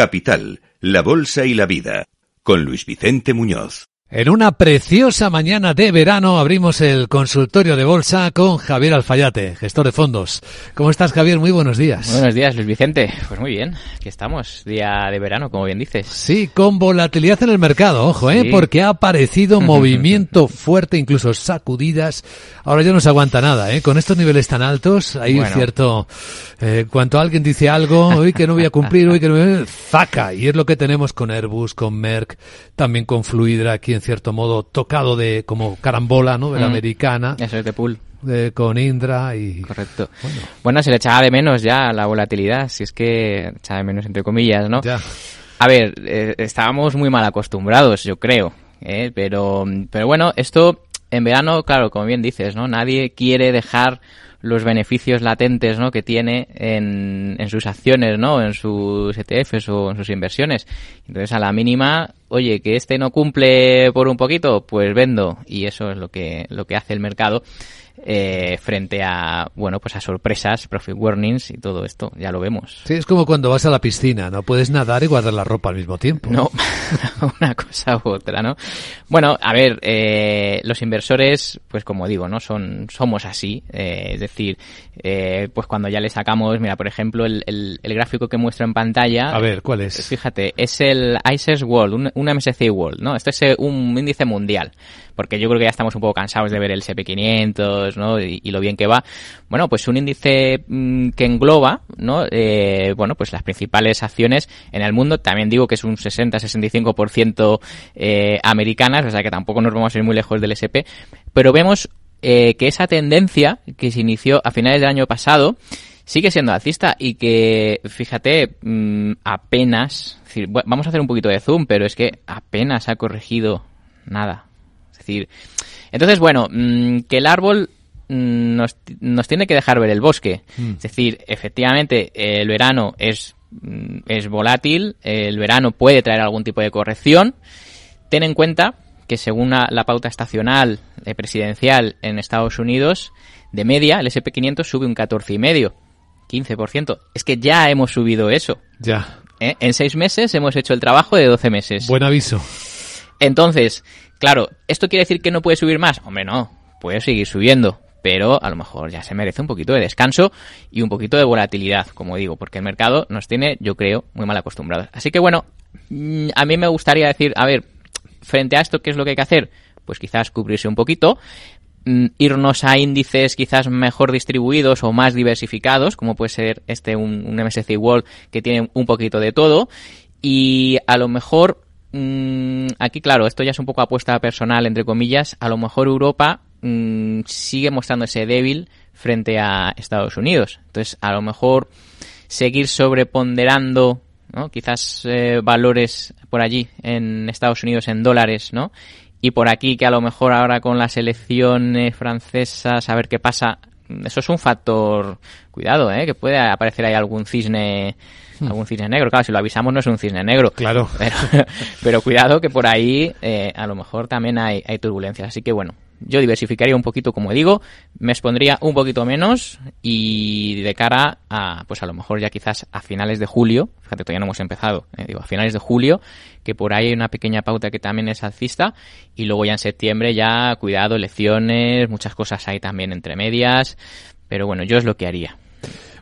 Capital, la Bolsa y la Vida, con Luis Vicente Muñoz. En una preciosa mañana de verano abrimos el consultorio de bolsa con Javier Alfayate, gestor de fondos. ¿Cómo estás, Javier? Muy buenos días. buenos días, Luis Vicente. Pues muy bien, aquí estamos, día de verano, como bien dices. Sí, con volatilidad en el mercado, ojo, ¿eh? porque ha aparecido movimiento fuerte, incluso sacudidas. Ahora ya no se aguanta nada, ¿eh? Con estos niveles tan altos, hay es cierto... Eh, cuanto alguien dice algo, hoy que no voy a cumplir, hoy que no voy a... ¡Zaca! Y es lo que tenemos con Airbus, con Merck, también con Fluidra aquí en en cierto modo tocado de como carambola, ¿no? De la mm. americana. Eso es de pool. con Indra y... Correcto. Bueno. se le echaba de menos ya la volatilidad, si es que echaba de menos entre comillas, ¿no? Ya. A ver, eh, estábamos muy mal acostumbrados, yo creo, ¿eh? pero, pero bueno, esto en verano, claro, como bien dices, ¿no? Nadie quiere dejar los beneficios latentes ¿no? que tiene en, en sus acciones, ¿no? en sus ETFs o en sus inversiones. Entonces, a la mínima, oye, que este no cumple por un poquito, pues vendo. Y eso es lo que, lo que hace el mercado. Eh, frente a bueno pues a sorpresas, profit warnings y todo esto, ya lo vemos. Sí, es como cuando vas a la piscina, no puedes nadar y guardar la ropa al mismo tiempo. No, una cosa u otra, ¿no? Bueno, a ver, eh, los inversores, pues como digo, no son somos así, eh, es decir, eh, pues cuando ya le sacamos, mira, por ejemplo, el, gráfico que muestro en pantalla. A ver, ¿cuál es? Fíjate, es el ISIS World, un, un MSCI World, ¿no? Este es un índice mundial porque yo creo que ya estamos un poco cansados de ver el SP500 y, lo bien que va. Bueno, pues un índice mm, que engloba ¿no? Eh, bueno, pues las principales acciones en el mundo. También digo que es un 60-65% eh, americanas, o sea que tampoco nos vamos a ir muy lejos del SP. Pero vemos eh, que esa tendencia que se inició a finales del año pasado sigue siendo alcista y que, fíjate, mm, apenas, vamos a hacer un poquito de zoom, pero es que apenas ha corregido nada, decir, entonces, bueno, mm, que el árbol mm, nos, nos, tiene que dejar ver el bosque. Mm. Es decir, efectivamente, el verano es, es volátil, el verano puede traer algún tipo de corrección. Ten en cuenta que según la, pauta estacional eh, presidencial en Estados Unidos, de media, el SP500 sube un 14,5%, 15%. Es que ya hemos subido eso. Ya. ¿Eh? En seis meses hemos hecho el trabajo de 12 meses. Buen aviso. Entonces, Claro, ¿esto quiere decir que no puede subir más? Hombre, no, puede seguir subiendo, pero a lo mejor ya se merece un poquito de descanso y un poquito de volatilidad, como digo, porque el mercado nos tiene, yo creo, muy mal acostumbrados. Así que bueno, mm, a mí me gustaría decir, a ver, frente a esto, ¿qué es lo que hay que hacer? Pues quizás cubrirse un poquito, mm, irnos a índices quizás mejor distribuidos o más diversificados, como puede ser este un, MSC World que tiene un poquito de todo, y a lo mejor Mm, aquí claro, esto ya es un poco apuesta personal, entre comillas, a lo mejor Europa mm, sigue mostrándose débil frente a Estados Unidos. Entonces, a lo mejor seguir sobreponderando ¿no? quizás eh, valores por allí en Estados Unidos en dólares, ¿no? Y por aquí que a lo mejor ahora con las elecciones francesas, a ver qué pasa, eso es un factor, cuidado, ¿eh? que puede aparecer ahí algún cisne algún cisne negro. Claro, si lo avisamos no es un cisne negro. Claro. Pero, cuidado que por ahí eh, a lo mejor también hay, turbulencias. Así que bueno, yo diversificaría un poquito, como digo, me expondría un poquito menos y de cara a, pues a lo mejor ya quizás a finales de julio, fíjate, todavía no hemos empezado, eh, digo, a finales de julio, que por ahí hay una pequeña pauta que también es alcista y luego ya en septiembre ya, cuidado, elecciones, muchas cosas hay también entre medias, pero bueno, yo es lo que haría.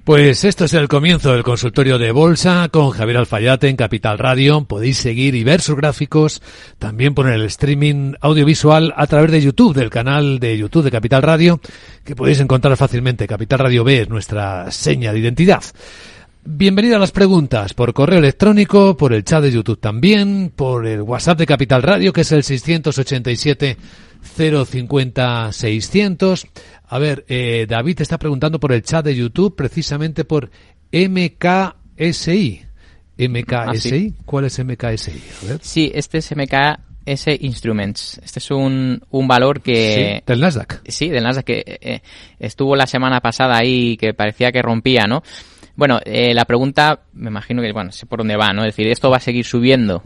Pues esto es el comienzo del consultorio de bolsa con Javier Alfayate en Capital Radio. Podéis seguir y ver sus gráficos también por el streaming audiovisual a través de YouTube, del canal de YouTube de Capital Radio, que podéis encontrar fácilmente. Capital Radio B es nuestra seña de identidad. Bienvenida a las preguntas por correo electrónico, por el chat de YouTube también, por el WhatsApp de Capital Radio, que es el 687 050 600. A ver, eh, David te está preguntando por el chat de YouTube, precisamente por MKSI. Ah, ¿MKSI? ¿Cuál es MKSI? A Sí, este es MKS Instruments. Este es un, valor que... del Nasdaq. Sí, del Nasdaq, que eh, estuvo la semana pasada ahí que parecía que rompía, ¿no? Bueno, eh, la pregunta, me imagino que, bueno, sé por dónde va, ¿no? Es decir, esto va a seguir subiendo.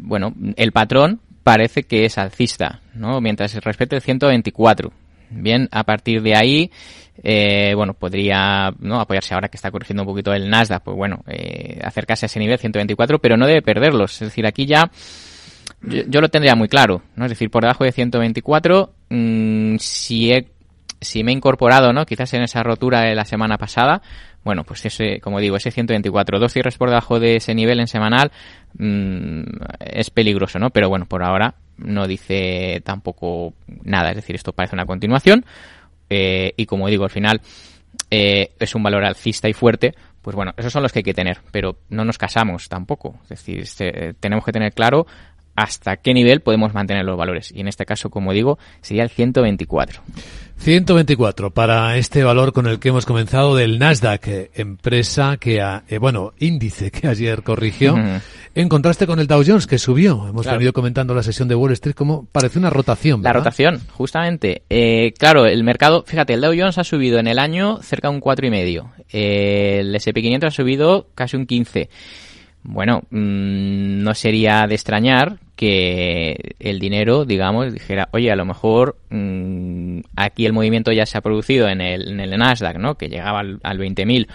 bueno, el patrón parece que es alcista, ¿no? Mientras se respete el 124. Bien, a partir de ahí, eh, bueno, podría apoyarse ahora que está corrigiendo un poquito el Nasdaq, pues bueno, eh, acercarse a ese nivel 124, pero no debe perderlos. Es decir, aquí ya yo, lo tendría muy claro, ¿no? Es decir, por debajo de 124, mm, si si me he incorporado, ¿no? Quizás en esa rotura de la semana pasada, bueno, pues ese, como digo, ese 124, dos cierres por debajo de ese nivel en semanal mm, es peligroso, ¿no? Pero bueno, por ahora no dice tampoco nada, es decir, esto parece una continuación. Eh, y como digo, al final eh, es un valor alcista y fuerte. Pues bueno, esos son los que hay que tener, pero no nos casamos tampoco. Es decir, eh, tenemos que tener claro hasta qué nivel podemos mantener los valores. Y en este caso, como digo, sería el 124. 124 para este valor con el que hemos comenzado del Nasdaq, eh, empresa que, eh, bueno, índice que ayer corrigió, en contraste con el Dow Jones que subió. Hemos venido comentando la sesión de Wall Street como parece una rotación. La rotación, justamente. Eh, claro, el mercado, fíjate, el Dow Jones ha subido en el año cerca de un 4,5. Eh, el SP500 ha subido casi un 15 bueno, mm, no sería de extrañar que el dinero, digamos, dijera, oye, a lo mejor mm, aquí el movimiento ya se ha producido en el, Nasdaq, ¿no? Que llegaba al, 20.000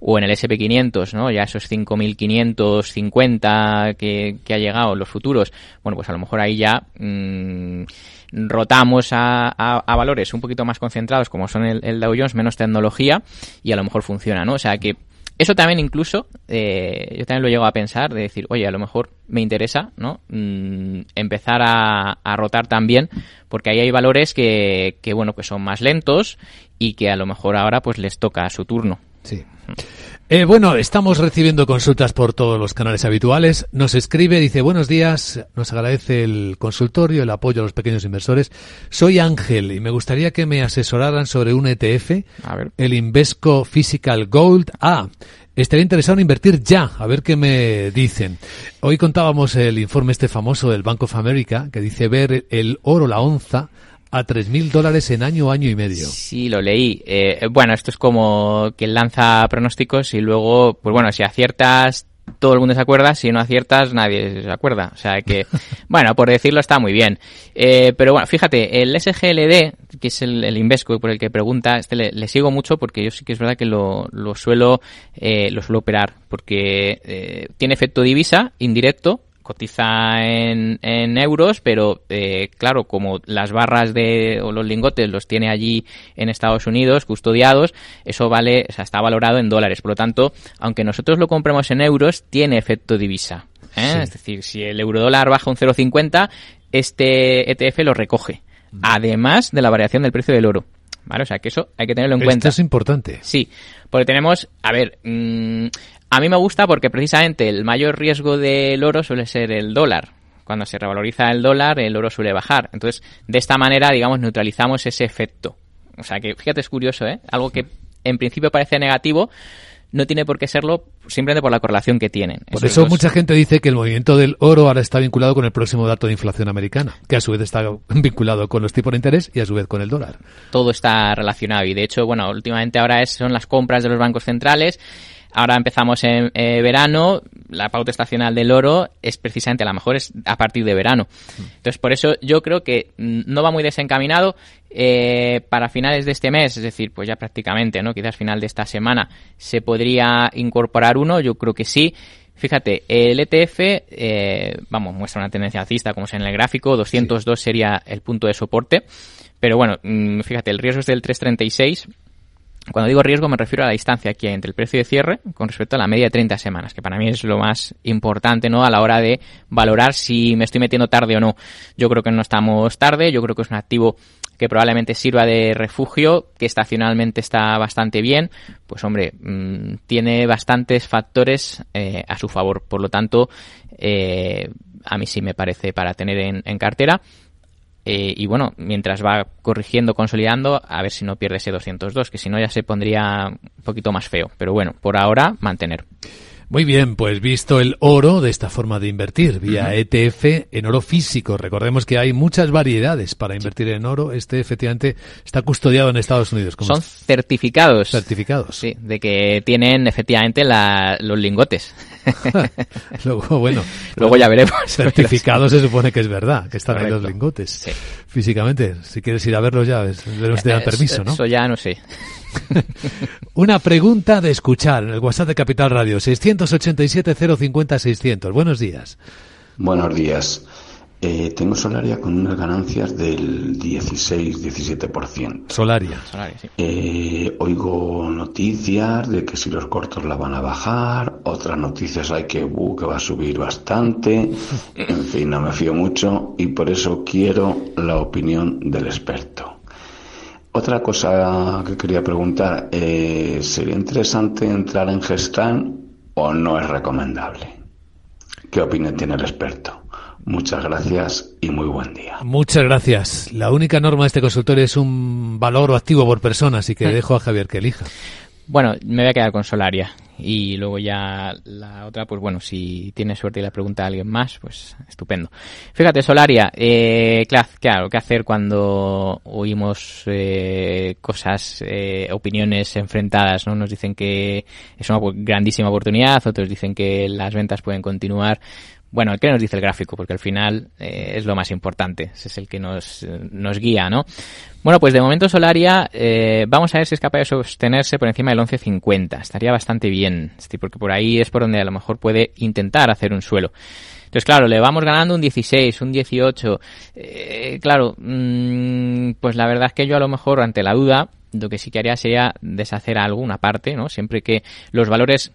o en el SP500, ¿no? Ya esos 5.550 que, que ha llegado, los futuros, bueno, pues a lo mejor ahí ya mm, rotamos a, valores un poquito más concentrados, como son el, el Dow Jones, menos tecnología, y a lo mejor funciona, ¿no? O sea que eso también incluso, eh, yo también lo llego a pensar, de decir, oye, a lo mejor me interesa ¿no? Mm, empezar a, rotar también, porque ahí hay valores que, que, bueno, que son más lentos y que a lo mejor ahora pues les toca su turno. Sí. Mm. Eh, bueno, estamos recibiendo consultas por todos los canales habituales. Nos escribe, dice, buenos días, nos agradece el consultorio, el apoyo a los pequeños inversores. Soy Ángel y me gustaría que me asesoraran sobre un ETF, el Invesco Physical Gold A. Ah, estaría interesado en invertir ya, a ver qué me dicen. Hoy contábamos el informe este famoso del Bank of America, que dice ver el oro, la onza, a 3.000 dólares en año, año y medio. Sí, lo leí. Eh, eh, bueno, esto es como que lanza pronósticos y luego, pues bueno, si aciertas, todo el mundo se acuerda, si no aciertas, nadie se acuerda. O sea que, bueno, por decirlo está muy bien. Eh, pero bueno, fíjate, el SGLD, que es el, Invesco por el que pregunta, este le, sigo mucho porque yo sí que es verdad que lo, lo suelo, lo suelo operar, porque tiene efecto divisa indirecto, cotiza en, euros, pero eh, claro, como las barras de, o los lingotes los tiene allí en Estados Unidos custodiados, eso vale, o sea, está valorado en dólares. Por lo tanto, aunque nosotros lo compremos en euros, tiene efecto divisa. ¿eh? Es decir, si el euro dólar baja un 0,50, este ETF lo recoge. Mm. Además de la variación del precio del oro. ¿Vale? O sea, que eso hay que tenerlo en cuenta. Esto es importante. Sí, porque tenemos, a ver, mmm, a mí me gusta porque precisamente el mayor riesgo del oro suele ser el dólar. Cuando se revaloriza el dólar, el oro suele bajar. Entonces, de esta manera, digamos, neutralizamos ese efecto. O sea, que fíjate, es curioso, ¿eh? Algo que en principio parece negativo, no tiene por qué serlo simplemente por la correlación que tienen. Por eso mucha gente dice que el movimiento del oro ahora está vinculado con el próximo dato de inflación americana, que a su vez está vinculado con los tipos de interés y a su vez con el dólar. Todo está relacionado y de hecho, bueno, últimamente ahora son las compras de los bancos centrales Ahora empezamos en eh, verano, la pauta estacional del oro es precisamente, a lo mejor es a partir de verano. Entonces, por eso yo creo que mm, no va muy desencaminado. Eh, para finales de este mes, es decir, pues ya prácticamente, ¿no? Quizás final de esta semana se podría incorporar uno, yo creo que sí. Fíjate, el ETF, eh, vamos, muestra una tendencia alcista, como se en el gráfico, 202 sería el punto de soporte, pero bueno, mm, fíjate, el riesgo es del 336, cuando digo riesgo me refiero a la distancia aquí entre el precio de cierre con respecto a la media de 30 semanas, que para mí es lo más importante ¿no? a la hora de valorar si me estoy metiendo tarde o no. Yo creo que no estamos tarde, yo creo que es un activo que probablemente sirva de refugio, que estacionalmente está bastante bien, pues hombre, mm, tiene bastantes factores eh, a su favor. Por lo tanto, eh, a mí sí me parece para tener en, en cartera. Eh, y bueno, mientras va corrigiendo, consolidando, a ver si no pierde ese 202, que si no ya se pondría un poquito más feo. Pero bueno, por ahora mantener. Muy bien, pues visto el oro de esta forma de invertir vía ETF en oro físico. Recordemos que hay muchas variedades para invertir en oro. Este efectivamente está custodiado en Estados Unidos. Son certificados. Certificados. Sí, de que tienen efectivamente los lingotes. Luego, bueno. Luego ya veremos. Certificado se supone que es verdad, que están ahí los lingotes. Físicamente, si quieres ir a verlos ya, te eh, permiso, eh, ¿no? Eso ya no sé. Una pregunta de escuchar en el WhatsApp de Capital Radio, 687-050-600. Buenos días. Buenos días. Eh, tengo Solaria con unas ganancias del 16-17%. Solaria. Eh, oigo noticias de que si los cortos la van a bajar, otras noticias hay que, uh, que va a subir bastante, en fin, no me fío mucho y por eso quiero la opinión del experto. Otra cosa que quería preguntar, eh, ¿sería interesante entrar en Gestan o no es recomendable? ¿Qué opinión tiene el experto? Muchas gracias y muy buen día. Muchas gracias. La única norma de este consultorio es un valor o activo por persona, así que dejo a Javier que elija. Bueno, me voy a quedar con Solaria. Y luego ya la otra, pues bueno, si tiene suerte y la pregunta a alguien más, pues estupendo. Fíjate, Solaria, eh, claro, ¿qué hacer cuando oímos eh, cosas, eh, opiniones enfrentadas? ¿no? Nos dicen que es una grandísima oportunidad, otros dicen que las ventas pueden continuar. Bueno, ¿qué nos dice el gráfico? Porque al final eh, es lo más importante, es el que nos, guía, ¿no? Bueno, pues de momento Solaria, eh, vamos a ver si es capaz de sostenerse por encima del 11.50, estaría bastante bien, porque por ahí es por donde a lo mejor puede intentar hacer un suelo. Entonces, claro, le vamos ganando un 16, un 18, eh, claro, mm, pues la verdad es que yo a lo mejor ante la duda, lo que sí que haría sería deshacer alguna parte, ¿no? Siempre que los valores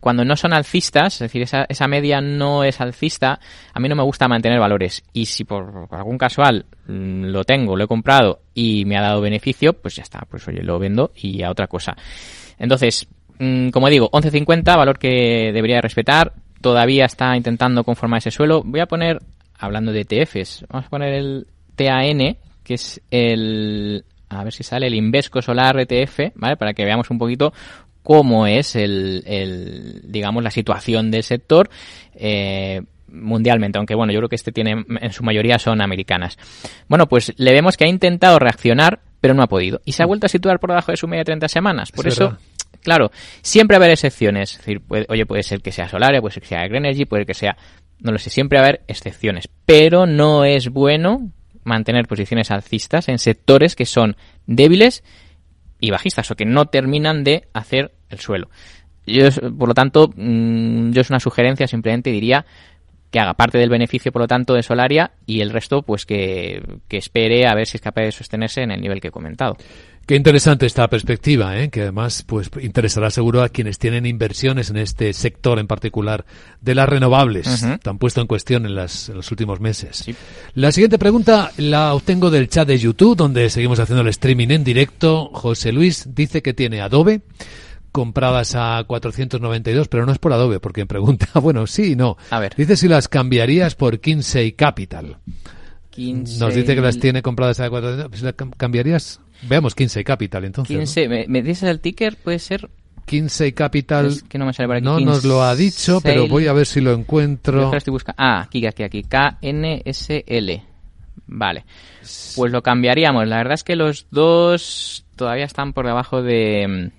cuando no son alcistas, es decir, esa, media no es alcista, a mí no me gusta mantener valores. Y si por algún casual mm, lo tengo, lo he comprado y me ha dado beneficio, pues ya está, pues oye, lo vendo y a otra cosa. Entonces, mm, como digo, 11.50, valor que debería respetar, todavía está intentando conformar ese suelo. Voy a poner, hablando de ETFs, vamos a poner el TAN, que es el a ver si sale el Invesco Solar ETF, ¿vale? Para que veamos un poquito cómo es el, digamos, la situación del sector. Eh, mundialmente, aunque bueno, yo creo que este tiene en su mayoría son americanas. Bueno, pues le vemos que ha intentado reaccionar, pero no ha podido. Y se ha vuelto a situar por debajo de su media de 30 semanas. Por eso, claro, siempre va haber excepciones. decir, oye, puede ser que sea Solaria, puede ser que sea green energy, puede que sea. No lo sé, siempre va haber excepciones. Pero no es bueno mantener posiciones alcistas en sectores que son débiles y bajistas o que no terminan de hacer el suelo. Yo, por lo tanto, mm, yo es una sugerencia, simplemente diría que haga parte del beneficio, por lo tanto, de Solaria y el resto, pues que, que espere a ver si es capaz de sostenerse en el nivel que he comentado. Qué interesante esta perspectiva, ¿eh? que además pues interesará seguro a quienes tienen inversiones en este sector en particular de las renovables, tan puesto en cuestión en, las, los últimos meses. La siguiente pregunta la obtengo del chat de YouTube, donde seguimos haciendo el streaming en directo. José Luis dice que tiene Adobe compradas a 492, pero no es por Adobe, porque en pregunta, bueno, sí y no. A ver. Dice si las cambiarías por Kinsey Capital. Nos dice que las tiene compradas a 492. ¿Las cambiarías Veamos 15 Capital entonces. 15, ¿Me, dices el ticker? ¿Puede ser? 15 Capital. que no me nos lo ha dicho, pero voy a ver si lo encuentro. ah, aquí, aquí, aquí. KNSL. Vale. Pues lo cambiaríamos. La verdad es que los dos todavía están por debajo de,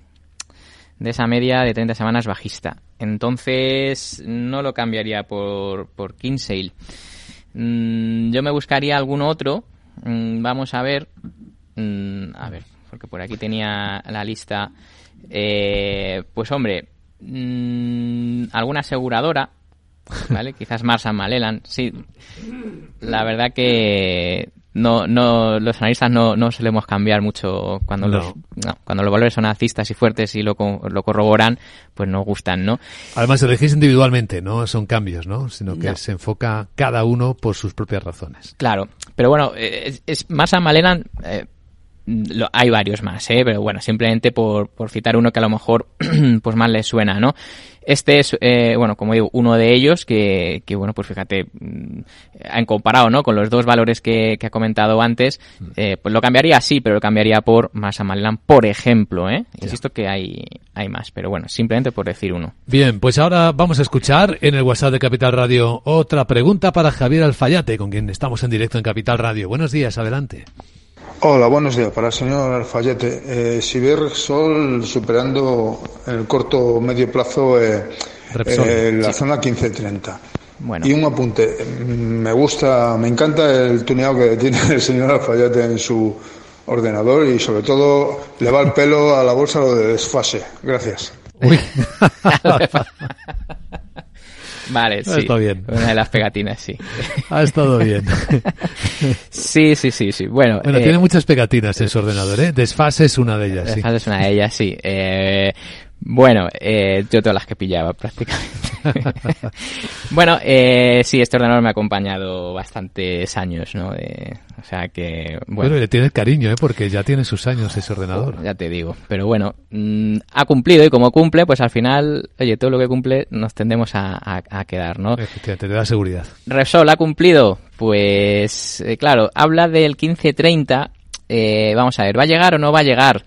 de esa media de 30 semanas bajista. Entonces no lo cambiaría por, por Kinsale. Mm, yo me buscaría algún otro. Mm, vamos a ver. Mm, a ver, porque por aquí tenía la lista. Eh, pues hombre, mm, alguna aseguradora, ¿vale? Quizás Marsa Malelan, sí. La verdad que no, no, los analistas no, solemos cambiar mucho cuando los cuando los valores son alcistas y fuertes y lo, lo corroboran, pues no gustan, ¿no? Además, elegís individualmente, no son cambios, ¿no? Sino que se enfoca cada uno por sus propias razones. Claro, pero bueno, eh, es, es Marsa Malelan... Eh, hay varios más, ¿eh? pero bueno, simplemente por, por citar uno que a lo mejor pues más le suena, ¿no? Este es, eh, bueno, como digo, uno de ellos que, que, bueno, pues fíjate, han mm, comparado, ¿no? Con los dos valores que, ha comentado antes, mm. eh, pues lo cambiaría sí, pero lo cambiaría por Land, por ejemplo, ¿eh? Insisto que hay, hay más, pero bueno, simplemente por decir uno. Bien, pues ahora vamos a escuchar en el WhatsApp de Capital Radio otra pregunta para Javier Alfayate, con quien estamos en directo en Capital Radio. Buenos días, adelante. Hola, buenos días. Para el señor Alfayete, eh, Sol superando el corto medio plazo eh, eh la zona 1530. Bueno. Y un apunte, mm, me gusta, me encanta el tuneado que tiene el señor Alfayete en su ordenador y sobre todo le va el pelo a la bolsa lo de desfase. Gracias. Vale, sí. estado bien. Una de las pegatinas, sí. Ha estado bien. sí, sí, sí, sí. Bueno, tiene eh, muchas pegatinas en su ordenador, ¿eh? Desfase es una de ellas, Desfase es una de ellas, sí. Eh, bueno, eh, yo todas las que pillaba prácticamente. bueno, eh, sí, este ordenador me ha acompañado bastantes años, ¿no? Eh, o sea que, bueno. le tienes cariño, ¿eh? Porque ya tiene sus años ese ordenador. ya te digo. Pero bueno, mm, ha cumplido y como cumple, pues al final, oye, todo lo que cumple nos tendemos a, quedar, ¿no? Efectivamente, te da seguridad. Resol ha cumplido, pues, eh, claro, habla del 1530. Eh, vamos a ver, ¿va a llegar o no va a llegar?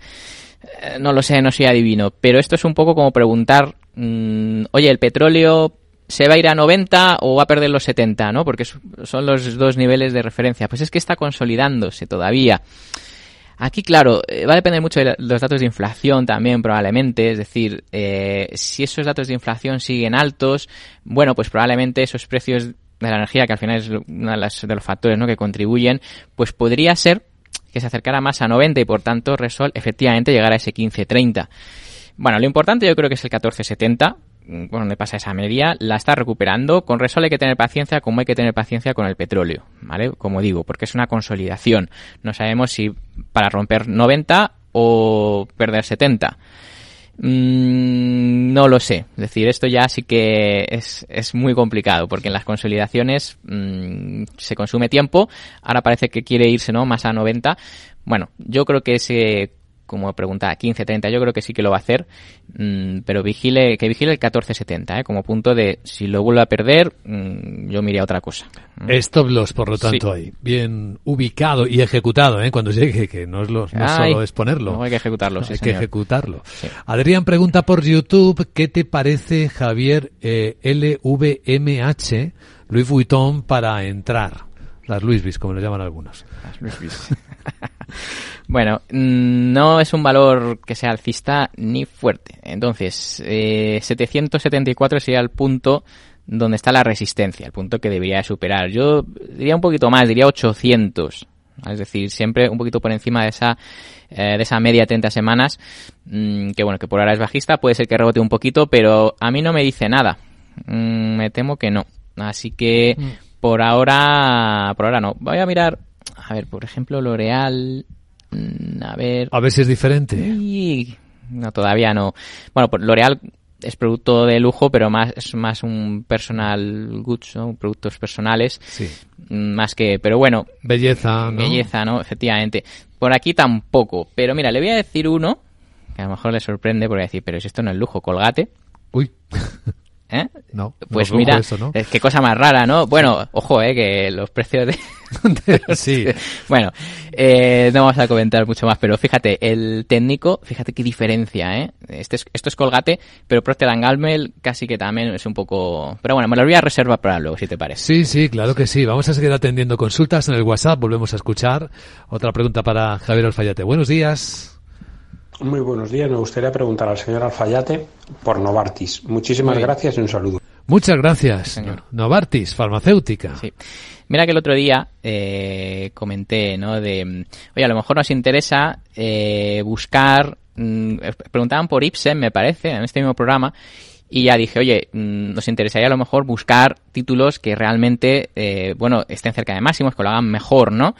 no lo sé, no soy adivino, pero esto es un poco como preguntar Mm, oye, el petróleo se va a ir a 90 o va a perder los 70, ¿no? Porque son los dos niveles de referencia. Pues es que está consolidándose todavía. Aquí, claro, eh, va a depender mucho de los datos de inflación también, probablemente. Es decir, eh, si esos datos de inflación siguen altos, bueno, pues probablemente esos precios de la energía, que al final es uno de, los factores que contribuyen, pues podría ser que se acercara más a 90 y por tanto Resol efectivamente llegara a ese 15-30. Bueno, lo importante yo creo que es el 1470, mm, bueno, le pasa esa media, la está recuperando. Con Resol hay que tener paciencia, como hay que tener paciencia con el petróleo, ¿vale? Como digo, porque es una consolidación. No sabemos si para romper 90 o perder 70. Mm, no lo sé. Es decir, esto ya sí que es, muy complicado, porque en las consolidaciones mm, se consume tiempo. Ahora parece que quiere irse, ¿no? Más a 90. Bueno, yo creo que ese como pregunta 15.30, yo creo que sí que lo va a hacer, mm, pero vigile, que vigile el 14.70, ¿eh? como punto de si lo vuelve a perder, mm, yo miré a otra cosa. Stop loss, por lo tanto, ahí. Bien ubicado y ejecutado, eh, cuando llegue, que no, es lo, no solo es ponerlo. No, hay que ejecutarlo. hay que ejecutarlo. Adrián pregunta por YouTube, ¿qué te parece, Javier, LVMH, eh, Luis Vuitton para entrar? Las Luisbis, como lo llaman algunos. Las Bueno, mm, no es un valor que sea alcista ni fuerte. Entonces, eh, 774 sería el punto donde está la resistencia, el punto que debería superar. Yo diría un poquito más, diría 800. Es decir, siempre un poquito por encima de esa, eh, de esa media 30 semanas, mm, que bueno, que por ahora es bajista, puede ser que rebote un poquito, pero a mí no me dice nada. Mm, me temo que no. Así que por ahora, por ahora no. Voy a mirar, a ver, por ejemplo, L'Oreal, Mm, a ver. A ver si es diferente. No, todavía no. Bueno, pues L'Oreal es producto de lujo, pero más es más un personal goods, ¿no? productos personales, sí. Mm, más que, pero bueno, belleza, ¿no? belleza, ¿no? Efectivamente. Por aquí tampoco, pero mira, le voy a decir uno que a lo mejor le sorprende porque a decir, pero si esto no es lujo, colgate. Uy. ¿Eh? No. Pues mira, eh, qué cosa más rara, ¿no? Bueno, ojo, ¿eh? Que los precios de... Bueno, eh, no vamos a comentar mucho más, pero fíjate, el técnico, fíjate qué diferencia, ¿eh? Este es, esto es Colgate, pero Procter Gamble casi que también es un poco... Pero bueno, me lo voy a reservar para luego, si te parece. Sí, sí, claro que sí. Vamos a seguir atendiendo consultas en el WhatsApp, volvemos a escuchar. Otra pregunta para Javier Alfayate. Buenos días. Muy buenos días. Me gustaría preguntar al señor Alfayate por Novartis. Muchísimas gracias y un saludo. Muchas gracias, señor. Novartis, farmacéutica. Mira que el otro día eh, comenté, ¿no? De, oye, a lo mejor nos interesa eh, buscar, mm, preguntaban por Ibsen, me parece, en este mismo programa, y ya dije, oye, mm, nos interesaría a lo mejor buscar títulos que realmente, eh, bueno, estén cerca de máximos, que lo hagan mejor, ¿no?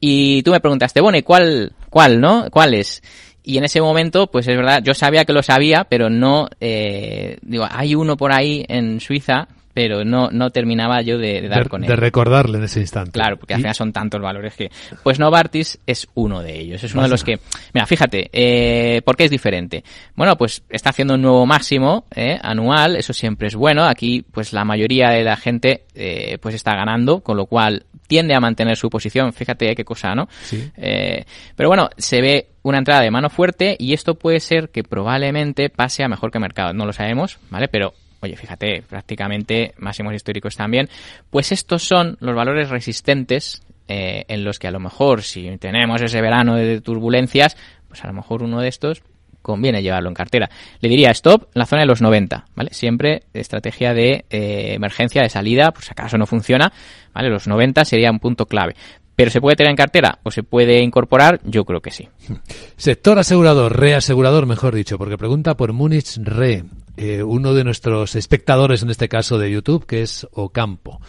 Y tú me preguntaste, bueno, ¿y cuál, cuál, no? ¿Cuál es? Y en ese momento, pues es verdad, yo sabía que lo sabía, pero no, eh, digo, hay uno por ahí en Suiza, pero no, no terminaba yo de, de dar con él. De recordarle en ese instante. Claro, porque al final son tantos valores que... Pues Novartis es uno de ellos, es uno de los que... Mira, fíjate, eh, ¿por qué es diferente? Bueno, pues está haciendo un nuevo máximo eh, anual, eso siempre es bueno, aquí pues la mayoría de la gente eh, pues está ganando, con lo cual tiende a mantener su posición. Fíjate qué cosa, ¿no? Eh, pero bueno, se ve una entrada de mano fuerte y esto puede ser que probablemente pase a mejor que mercado. No lo sabemos, ¿vale? Pero oye, fíjate, prácticamente máximos históricos también, pues estos son los valores resistentes eh, en los que a lo mejor si tenemos ese verano de turbulencias, pues a lo mejor uno de estos conviene llevarlo en cartera. Le diría stop en la zona de los 90, ¿vale? Siempre estrategia de eh, emergencia, de salida, por pues si acaso no funciona, ¿vale? Los 90 sería un punto clave. ¿Pero se puede tener en cartera o se puede incorporar? Yo creo que sí. Sector asegurador, reasegurador, mejor dicho, porque pregunta por Múnich Re, eh, uno de nuestros espectadores en este caso de YouTube, que es Ocampo.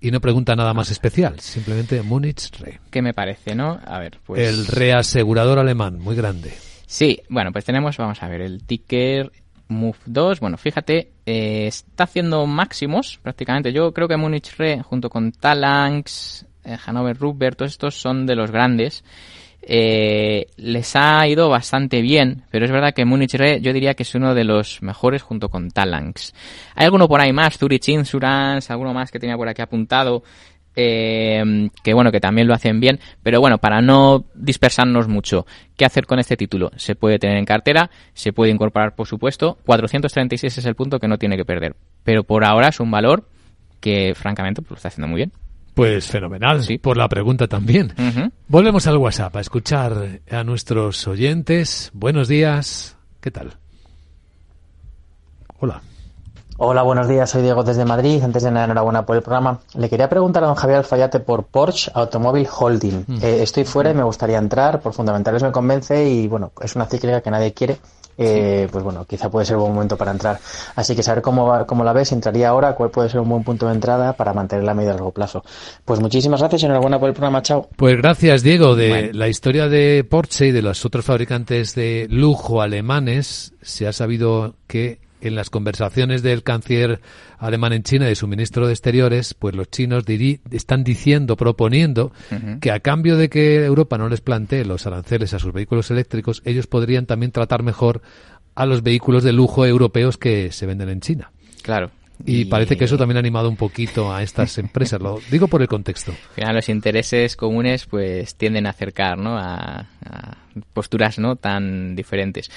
Y no pregunta nada más ah. especial, simplemente Múnich Re. ¿Qué me parece, no? A ver, pues. El reasegurador alemán, muy grande. Sí, bueno, pues tenemos, vamos a ver, el ticker Move 2. Bueno, fíjate, eh, está haciendo máximos prácticamente. Yo creo que Munich Re, junto con Talanx, eh, Hanover Rupert, todos estos son de los grandes. Eh, les ha ido bastante bien, pero es verdad que Munich Re yo diría que es uno de los mejores junto con Talanx. Hay alguno por ahí más, Zurich Insurance, alguno más que tenía por aquí apuntado, Em, que bueno, que también lo hacen bien, pero bueno, para no dispersarnos mucho, ¿qué hacer con este título? Se puede tener en cartera, se puede incorporar, por supuesto, 436 es el punto que no tiene que perder, pero por ahora es un valor que francamente pues, lo está haciendo muy bien. Pues fenomenal, por la pregunta también. Volvemos al WhatsApp a escuchar a nuestros oyentes. Buenos días, ¿qué tal? Hola. Hola, buenos días. Soy Diego desde Madrid. Antes de nada, enhorabuena por el programa. Le quería preguntar a don Javier Alfayate por Porsche Automóvil Holding. Mm. Eh, estoy fuera y me mm. gustaría entrar. Por fundamentales me convence y, bueno, es una cíclica que nadie quiere. Eh, pues bueno, quizá puede ser un buen momento para entrar. Así que saber cómo, va, cómo la ves, entraría ahora, cuál puede ser un buen punto de entrada para mantenerla a medio y largo plazo. Pues muchísimas gracias y enhorabuena por el programa. Chao. Pues gracias, Diego. De la historia de Porsche y de los otros fabricantes de lujo alemanes, se ha sabido que en las conversaciones del canciller alemán en China y de su ministro de Exteriores, pues los chinos están diciendo, proponiendo, que a cambio de que Europa no les plantee los aranceles a sus vehículos eléctricos, ellos podrían también tratar mejor a los vehículos de lujo europeos que se venden en China. Claro, y, parece que eso también ha animado un poquito a estas empresas, lo digo por el contexto. final los intereses comunes pues tienden a acercar ¿no? a, posturas no tan diferentes.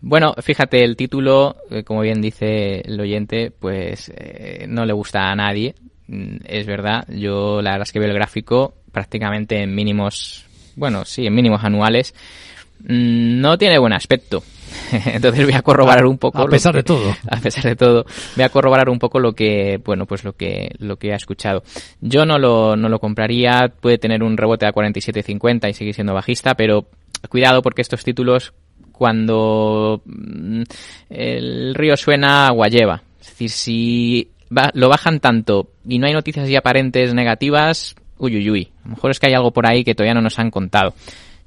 Bueno, fíjate, el título, eh, como bien dice el oyente, pues eh, no le gusta a nadie. Mm, es verdad, yo la verdad es que veo el gráfico prácticamente en mínimos, bueno, sí, en mínimos anuales Mm, no tiene buen aspecto. Entonces voy a corroborar un poco. A pesar de todo. A pesar de todo, voy a corroborar un poco lo que, bueno, pues lo que, lo que he escuchado. Yo no lo, no lo compraría, puede tener un rebote a 47.50 y seguir siendo bajista, pero cuidado porque estos títulos, cuando mm, el río suena, agua lleva. Es decir, si lo bajan tanto y no hay noticias y aparentes negativas, uy, uy, uy. A lo mejor es que hay algo por ahí que todavía no nos han contado.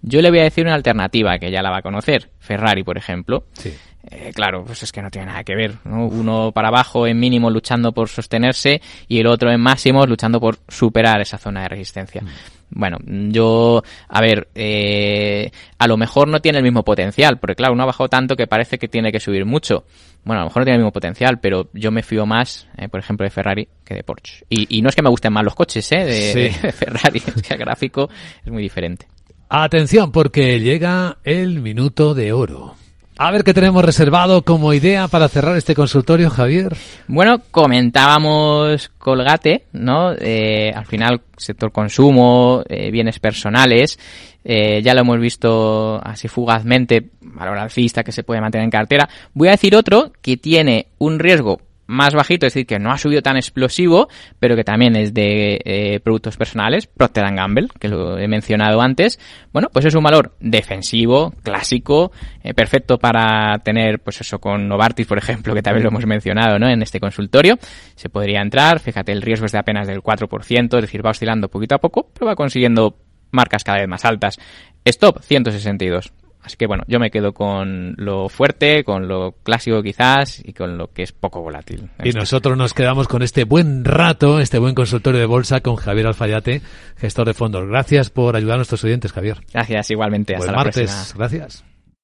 Yo le voy a decir una alternativa que ya la va a conocer, Ferrari, por ejemplo. Sí. Eh, claro, pues es que no tiene nada que ver. ¿no? Uno para abajo en mínimo luchando por sostenerse y el otro en máximo luchando por superar esa zona de resistencia. Mm. Bueno, yo, a ver, eh, a lo mejor no tiene el mismo potencial, porque claro, uno ha bajado tanto que parece que tiene que subir mucho. Bueno, a lo mejor no tiene el mismo potencial, pero yo me fío más, eh, por ejemplo, de Ferrari que de Porsche. Y, no es que me gusten más los coches, ¿eh? De, de Ferrari, es que el gráfico es muy diferente. Atención porque llega el minuto de oro. A ver qué tenemos reservado como idea para cerrar este consultorio, Javier. Bueno, comentábamos Colgate, ¿no? Eh, al final, sector consumo, eh, bienes personales. Eh, ya lo hemos visto así fugazmente, valor alcista que se puede mantener en cartera. Voy a decir otro que tiene un riesgo más bajito, es decir, que no ha subido tan explosivo, pero que también es de eh, productos personales, Procter Gamble, que lo he mencionado antes. Bueno, pues es un valor defensivo, clásico, eh, perfecto para tener, pues eso, con Novartis, por ejemplo, que también lo hemos mencionado, ¿no? En este consultorio. Se podría entrar, fíjate, el riesgo es de apenas del 4%, es decir, va oscilando poquito a poco, pero va consiguiendo marcas cada vez más altas. Stop, 162. Así que bueno, yo me quedo con lo fuerte, con lo clásico quizás y con lo que es poco volátil. Y este. nosotros nos quedamos con este buen rato, este buen consultorio de bolsa con Javier Alfayate, gestor de fondos. Gracias por ayudar a nuestros oyentes, Javier. Gracias, igualmente. Hasta buen martes. Gracias.